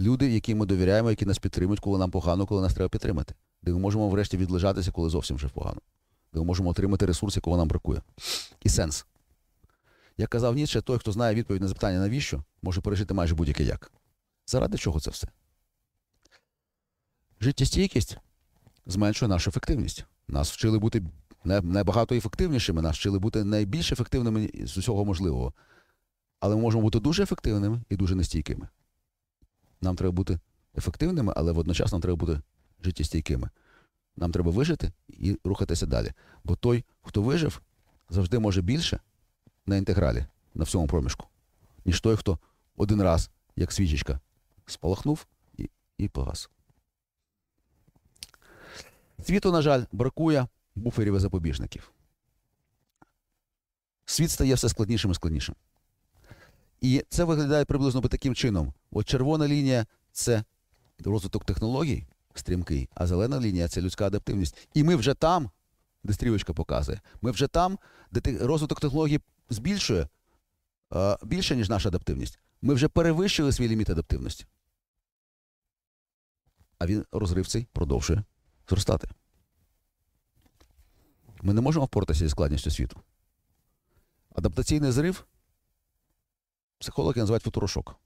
Люди, яким ми довіряємо, які нас підтримують, коли нам погано, коли нас треба підтримати. Де ми можемо врешті відлежатися, коли зовсім вже погано. Де ми можемо отримати ресурс, якого нам бракує. І сенс. Як казав Ніцше, той, хто знає відповідь на запитання, навіщо, може пережити майже будь-яке як. Заради чого це все? Життєстійкість зменшує нашу ефективність. Нас вчили бути набагато ефективнішими, нас вчили бути найбільш ефективними з усього можливого. Але ми можемо бути дуже ефективними і дуже нестійкими. Нам треба бути ефективними, але водночас нам треба бути життєстійкими. Нам треба вижити і рухатися далі. Бо той, хто вижив, завжди може більше на інтегралі на всьому проміжку, ніж той, хто один раз, як свічечка, спалахнув і, і погас. Світу, на жаль, бракує буферів і запобіжників. Світ стає все складнішим і складнішим. І це виглядає приблизно таким чином: от червона лінія це розвиток технологій стрімкий, а зелена лінія це людська адаптивність. І ми вже там, де стрілочка показує, ми вже там, де розвиток технологій збільшує е, більше, ніж наша адаптивність. Ми вже перевищили свій ліміт адаптивності. А він розрив цей продовжує зростати. Ми не можемо впоратися зі складністю світу. Адаптаційний зрив психологи називають футурошок.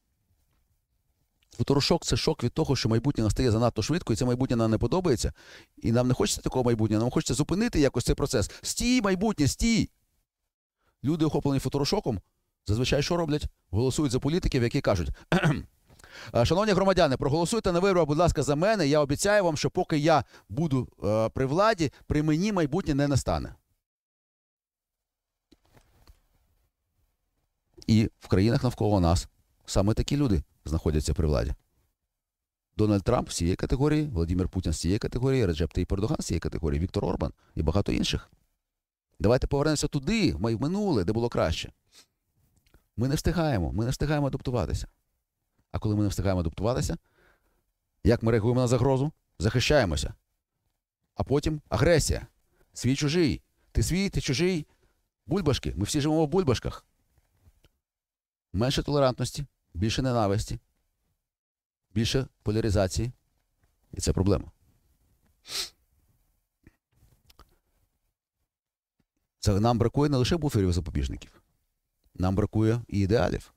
Футурошок це шок від того, що майбутнє настає занадто швидко, і це майбутнє нам не подобається. І нам не хочеться такого майбутнього, нам хочеться зупинити якось цей процес. Стій, майбутнє, стій! Люди, охоплені фоторошоком, зазвичай що роблять? Голосують за політиків, які кажуть. «Е, шановні громадяни, проголосуйте на виборах, будь ласка, за мене. Я обіцяю вам, що поки я буду е, при владі, при мені майбутнє не настане. І в країнах навколо нас саме такі люди знаходяться при владі. Дональд Трамп з цієї категорії, Володимир Путін з цієї категорії, Реджеп Тейп Ердоган з цієї категорії, Віктор Орбан і багато інших. Давайте повернемося туди, в минуле, де було краще. Ми не встигаємо, ми не встигаємо адаптуватися. А коли ми не встигаємо адаптуватися, як ми реагуємо на загрозу? Захищаємося. А потім агресія. Свій чужий. Ти свій, ти чужий. Бульбашки. Ми всі живемо в бульбашках. Менше толерантності, більше ненависті, більше поляризації. І це проблема. Це нам бракує не лише буферів запобіжників, нам бракує і ідеалів.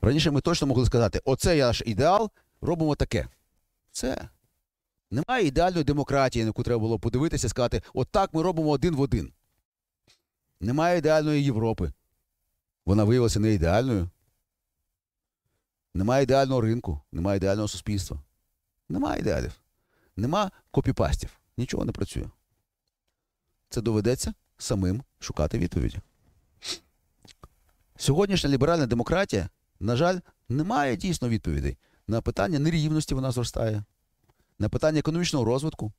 Раніше ми точно могли сказати, оце я наш ідеал, робимо таке. Це. Немає ідеальної демократії, на яку треба було подивитися і сказати, от так ми робимо один в один. Немає ідеальної Європи. Вона виявилася не ідеальною. Немає ідеального ринку, немає ідеального суспільства. Немає ідеалів. Нема копіпастів. Нічого не працює. Це доведеться самим шукати відповіді. Сьогоднішня ліберальна демократія, на жаль, не має дійсно відповідей. На питання нерівності вона зростає, на питання економічного розвитку,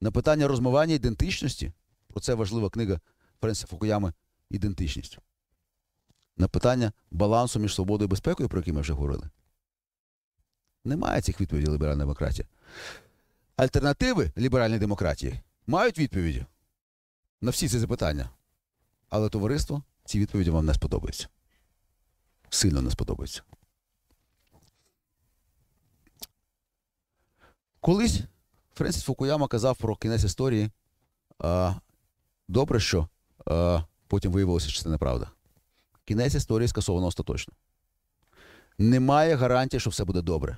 на питання розмивання ідентичності. Про це важлива книга Френса Фукуями Ідентичність. На питання балансу між свободою і безпекою, про які ми вже говорили. Немає цих відповідей ліберальна демократія. Альтернативи ліберальної демократії мають відповіді на всі ці запитання. Але товариство ці відповіді вам не сподобаються. Сильно не сподобаються. Колись Френсіс Фукуяма казав про кінець історії. Добре, що потім виявилося, що це неправда. Кінець історії скасовано остаточно. Немає гарантії, що все буде добре.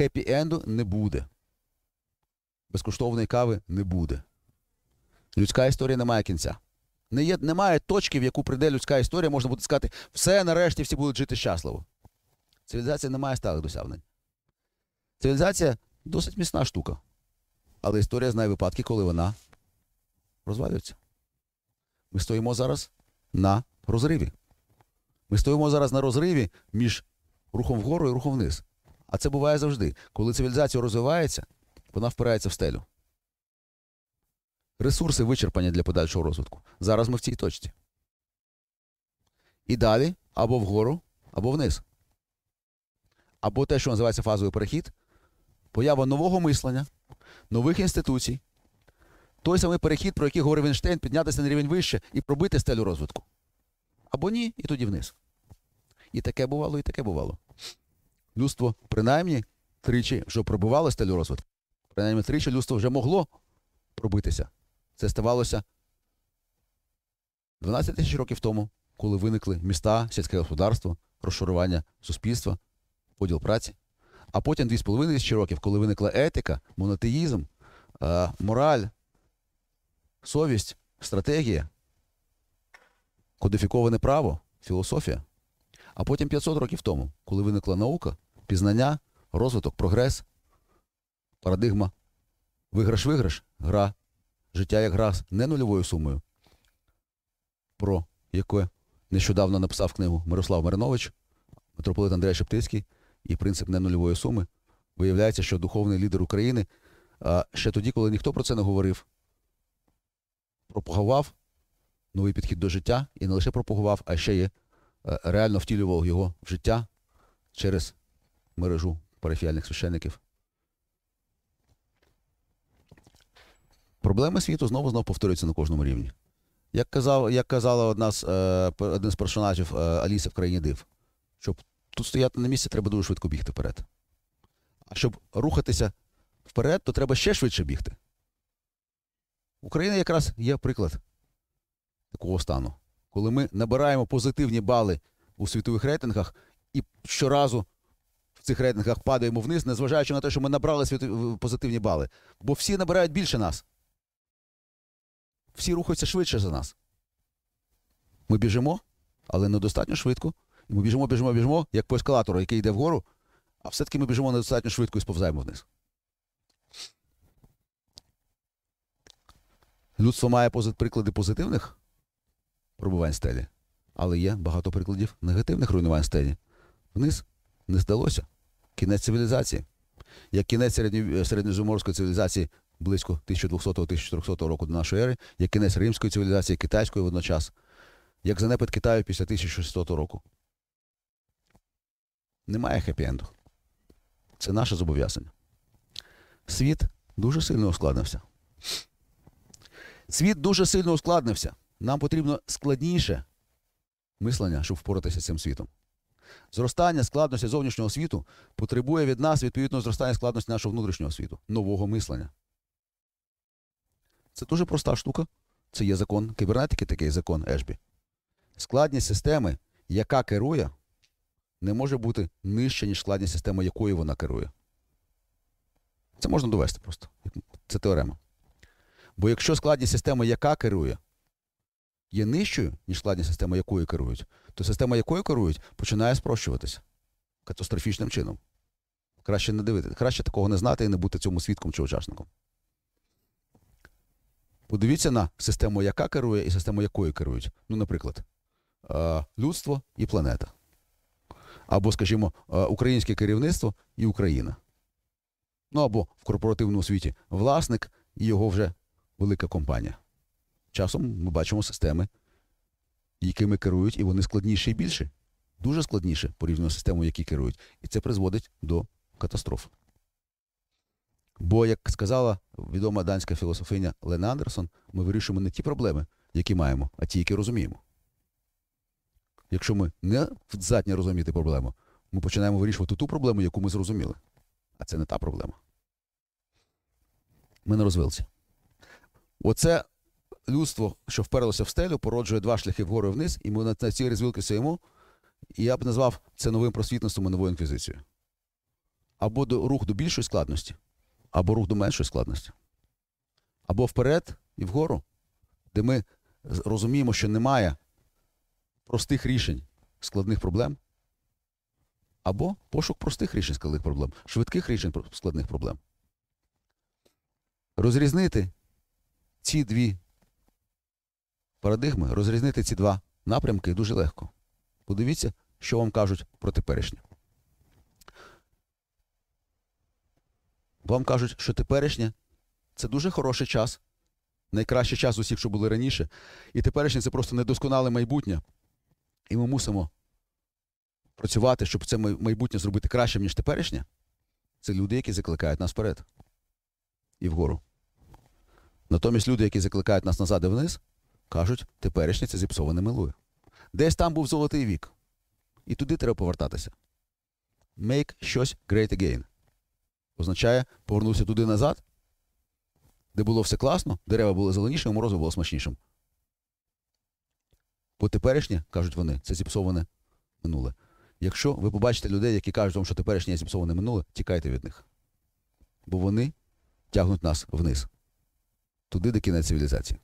Хеппі-енду не буде. Безкоштовної кави не буде. Людська історія не має кінця. Не є, Немає точки, в яку прийде людська історія, можна буде сказати, все нарешті всі будуть жити щасливо. Цивілізація не має сталих досягнень. Цивілізація досить міцна штука. Але історія знає випадки, коли вона розвалюється. Ми стоїмо зараз на розриві. Ми стоїмо зараз на розриві між рухом вгору і рухом вниз. А це буває завжди. Коли цивілізація розвивається, вона впирається в стелю. Ресурси вичерпані для подальшого розвитку. Зараз ми в цій точці. І далі або вгору, або вниз. Або те, що називається фазовий перехід, поява нового мислення, нових інституцій. Той самий перехід, про який говорив Вінштейн, піднятися на рівень вище і пробити стелю розвитку. Або ні, і тоді вниз. І таке бувало, і таке бувало. Людство принаймні тричі вже пробувало стелю розвитку. Принаймні тричі людство вже могло пробитися. Це ставалося 12 тисяч років тому, коли виникли міста, сільське господарство, розшарування суспільства, поділ праці. А потім 2,5 тисячі років, коли виникла етика, монотеїзм, е, мораль, совість, стратегія, кодифіковане право, філософія. А потім 500 років тому, коли виникла наука, пізнання, розвиток, прогрес, парадигма, виграш-виграш, гра, життя якраз не нульовою сумою, про яке нещодавно написав книгу Мирослав Маринович, митрополит Андрій Шептицький і принцип не нульової суми, виявляється, що духовний лідер України ще тоді, коли ніхто про це не говорив, пропагував новий підхід до життя і не лише пропагував, а ще й е, реально втілював його в життя через мережу парафіальних священників. Проблеми світу знову знову повторюються на кожному рівні. Як казав, як казала одна з, е, один з персонажів е, Аліси в країні див, щоб тут стояти на місці, треба дуже швидко бігти вперед. А щоб рухатися вперед, то треба ще швидше бігти. Україна якраз є приклад такого стану, коли ми набираємо позитивні бали у світових рейтингах і щоразу в цих рейтингах падаємо вниз, незважаючи на те, що ми набрали позитивні бали. Бо всі набирають більше нас всі рухаються швидше за нас. Ми біжимо, але недостатньо швидко. І ми біжимо, біжимо, біжимо, як по ескалатору, який йде вгору, а все-таки ми біжимо недостатньо швидко і сповзаємо вниз. Людство має приклади позитивних пробувань стелі, але є багато прикладів негативних руйнувань стелі. Вниз не здалося. Кінець цивілізації. Як кінець середньо... Е, середньоземорської цивілізації близько 1200-1400 року до нашої ери, як кінець римської цивілізації, китайської водночас, як занепад Китаю після 1600 року. Немає хеппі-енду. Це наше зобов'язання. Світ дуже сильно ускладнився. Світ дуже сильно ускладнився. Нам потрібно складніше мислення, щоб впоратися з цим світом. Зростання складності зовнішнього світу потребує від нас відповідно, зростання складності нашого внутрішнього світу, нового мислення. Це дуже проста штука. Це є закон кібернетики, такий закон Ешбі. Складність системи, яка керує, не може бути нижча, ніж складність системи, якою вона керує. Це можна довести просто. Це теорема. Бо якщо складність системи, яка керує, є нижчою, ніж складність системи, якою керують, то система, якою керують, починає спрощуватися катастрофічним чином. Краще не дивитися, краще такого не знати і не бути цьому свідком чи учасником. Подивіться на систему, яка керує, і систему якою керують. Ну, наприклад, е, людство і планета. Або, скажімо, е, українське керівництво і Україна. Ну або в корпоративному світі власник і його вже велика компанія. Часом ми бачимо системи, якими керують, і вони складніші і більші. Дуже складніше порівняно з системою, які керують. І це призводить до катастроф. Бо, як сказала відома данська філософиня Лена Андерсон, ми вирішуємо не ті проблеми, які маємо, а ті, які розуміємо. Якщо ми не здатні розуміти проблему, ми починаємо вирішувати ту проблему, яку ми зрозуміли. А це не та проблема. Ми на розвилці. Оце людство, що вперлося в стелю, породжує два шляхи вгору і вниз, і ми на цій розвилці стоїмо. І я б назвав це новим просвітництвом і новою інквізицією. Або до рух до більшої складності або рух до меншої складності, або вперед і вгору, де ми розуміємо, що немає простих рішень складних проблем, або пошук простих рішень складних проблем, швидких рішень складних проблем. Розрізнити ці дві парадигми, розрізнити ці два напрямки дуже легко. Подивіться, що вам кажуть про теперішнє. вам кажуть, що теперішнє це дуже хороший час, найкращий час усіх, що були раніше. І теперішнє це просто недосконале майбутнє. І ми мусимо працювати, щоб це майбутнє зробити кращим, ніж теперішнє. Це люди, які закликають нас вперед і вгору. Натомість люди, які закликають нас назад і вниз, кажуть, теперішнє це зіпсоване милує. Десь там був золотий вік. І туди треба повертатися. Make щось great again означає повернувся туди назад, де було все класно, дерева були зеленішими, морозиво було смачнішим. Бо теперішнє, кажуть вони, це зіпсоване минуле. Якщо ви побачите людей, які кажуть вам, що теперішнє зіпсоване минуле, тікайте від них. Бо вони тягнуть нас вниз. Туди до кінець цивілізації.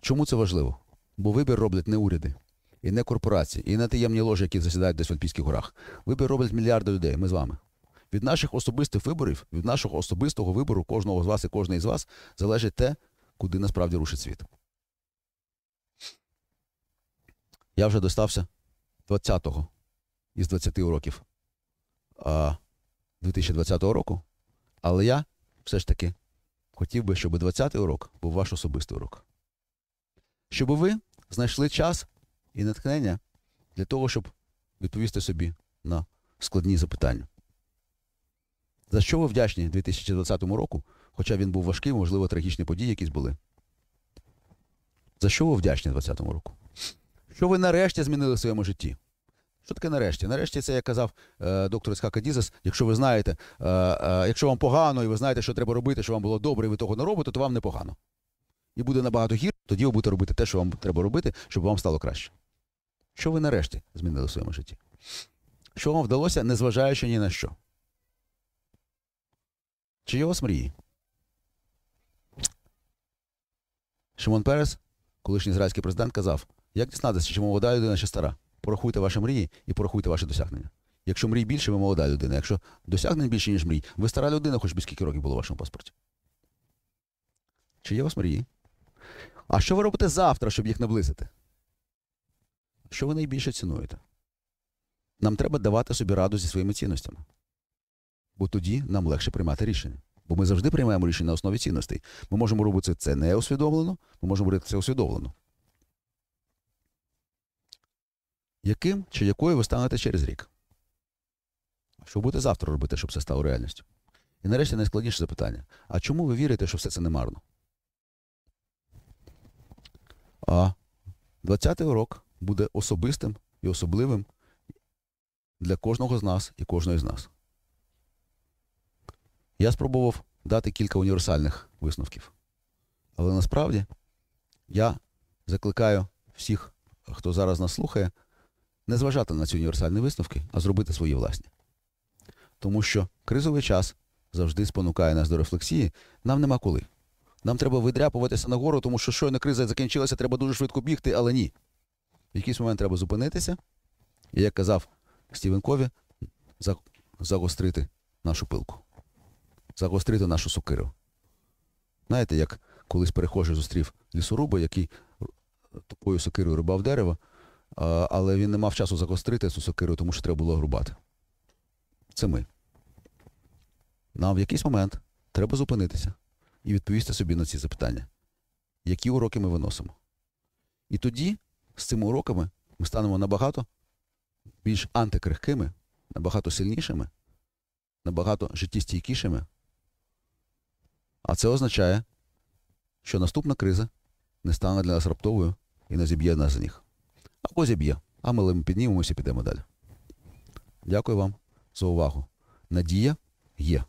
Чому це важливо? Бо вибір роблять не уряди, і не корпорації, і не таємні ложі, які засідають десь в Альпійських горах. Вибір роблять мільярди людей. Ми з вами. Від наших особистих виборів, від нашого особистого вибору кожного з вас і кожної з вас залежить те, куди насправді рушить світ. Я вже достався 20-го із 20 уроків 2020 року. Але я все ж таки хотів би, щоб 20-й урок був ваш особистий урок. Щоб ви знайшли час і натхнення для того, щоб відповісти собі на складні запитання. За що ви вдячні 2020 року, хоча він був важкий, можливо, трагічні події якісь були? За що ви вдячні 2020 року? Що ви нарешті змінили в своєму житті? Що таке нарешті? Нарешті це як казав е, доктор Іскака Дізас, якщо ви знаєте, е, е, якщо вам погано і ви знаєте, що треба робити, що вам було добре, і ви того не робите, то вам непогано. І буде набагато гір, тоді ви будете робити те, що вам треба робити, щоб вам стало краще. Що ви нарешті змінили в своєму житті? Що вам вдалося, незважаючи ні на що? Чи є вас мрії? Шимон Перес, колишній ізраїльський президент, казав: як дізнатися, чи молода людина ще стара? Порахуйте ваші мрії і порахуйте ваші досягнення. Якщо мрій більше, ви молода людина. Якщо досягнень більше, ніж мрій, ви стара людина, хоч би скільки років було в вашому паспорті. Чи є у вас мрії? А що ви робите завтра, щоб їх наблизити? Що ви найбільше цінуєте? Нам треба давати собі раду зі своїми цінностями бо тоді нам легше приймати рішення. Бо ми завжди приймаємо рішення на основі цінностей. Ми можемо робити це неосвідомлено, ми можемо робити це усвідомлено. Яким чи якою ви станете через рік? Що будете завтра робити, щоб це стало реальністю? І нарешті найскладніше запитання. А чому ви вірите, що все це не марно? А 20-й урок буде особистим і особливим для кожного з нас і кожної з нас. Я спробував дати кілька універсальних висновків. Але насправді я закликаю всіх, хто зараз нас слухає, не зважати на ці універсальні висновки, а зробити свої власні. Тому що кризовий час завжди спонукає нас до рефлексії, нам нема коли. Нам треба видряпуватися нагору, тому що щойно криза закінчилася, треба дуже швидко бігти, але ні. В якийсь момент треба зупинитися, і як казав Стівен Кові, загострити нашу пилку загострити нашу сокиру. Знаєте, як колись перехожий зустрів лісоруба, який е, тупою сокирою рубав дерево, е, але він не мав часу загострити цю сокиру, тому що треба було грубати. Це ми. Нам в якийсь момент треба зупинитися і відповісти собі на ці запитання, які уроки ми виносимо. І тоді з цими уроками ми станемо набагато більш антикрихкими, набагато сильнішими, набагато життєстійкішими. А це означає, що наступна криза не стане для нас раптовою і не зіб'є нас з ніг. Або зіб'є, а ми піднімемося і підемо далі. Дякую вам за увагу. Надія є.